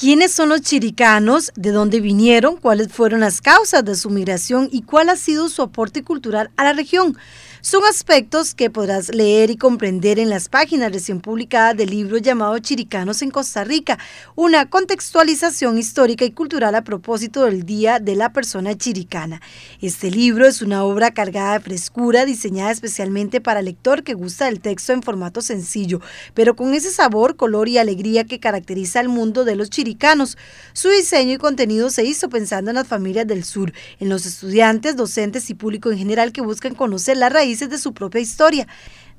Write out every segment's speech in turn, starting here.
¿Quiénes son los chiricanos? ¿De dónde vinieron? ¿Cuáles fueron las causas de su migración? ¿Y cuál ha sido su aporte cultural a la región? Son aspectos que podrás leer y comprender en las páginas recién publicadas del libro llamado Chiricanos en Costa Rica, una contextualización histórica y cultural a propósito del Día de la Persona Chiricana. Este libro es una obra cargada de frescura, diseñada especialmente para el lector que gusta del texto en formato sencillo, pero con ese sabor, color y alegría que caracteriza al mundo de los chiricanos. Su diseño y contenido se hizo pensando en las familias del sur, en los estudiantes, docentes y público en general que buscan conocer la raíz de su propia historia.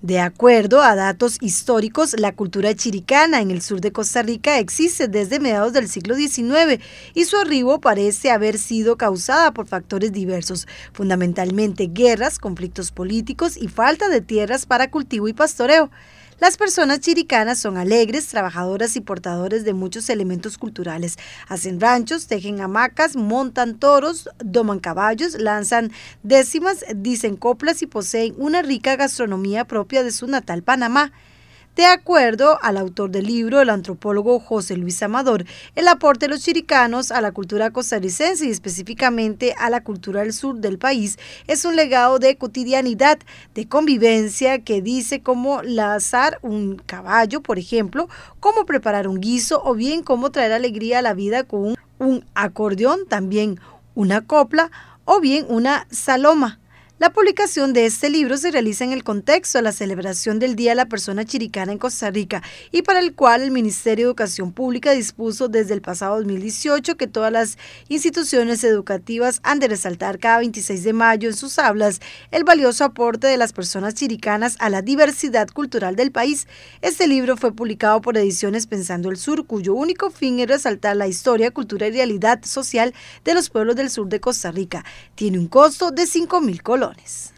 De acuerdo a datos históricos, la cultura chiricana en el sur de Costa Rica existe desde mediados del siglo XIX y su arribo parece haber sido causada por factores diversos, fundamentalmente guerras, conflictos políticos y falta de tierras para cultivo y pastoreo. Las personas chiricanas son alegres, trabajadoras y portadores de muchos elementos culturales. Hacen ranchos, tejen hamacas, montan toros, doman caballos, lanzan décimas, dicen coplas y poseen una rica gastronomía propia de su natal Panamá. De acuerdo al autor del libro, el antropólogo José Luis Amador, el aporte de los chiricanos a la cultura costarricense y específicamente a la cultura del sur del país es un legado de cotidianidad, de convivencia que dice cómo lazar un caballo, por ejemplo, cómo preparar un guiso o bien cómo traer alegría a la vida con un, un acordeón, también una copla o bien una saloma. La publicación de este libro se realiza en el contexto de la celebración del Día de la Persona Chiricana en Costa Rica y para el cual el Ministerio de Educación Pública dispuso desde el pasado 2018 que todas las instituciones educativas han de resaltar cada 26 de mayo en sus hablas el valioso aporte de las personas chiricanas a la diversidad cultural del país. Este libro fue publicado por Ediciones Pensando el Sur, cuyo único fin es resaltar la historia, cultura y realidad social de los pueblos del sur de Costa Rica. Tiene un costo de 5.000 mil colores. です。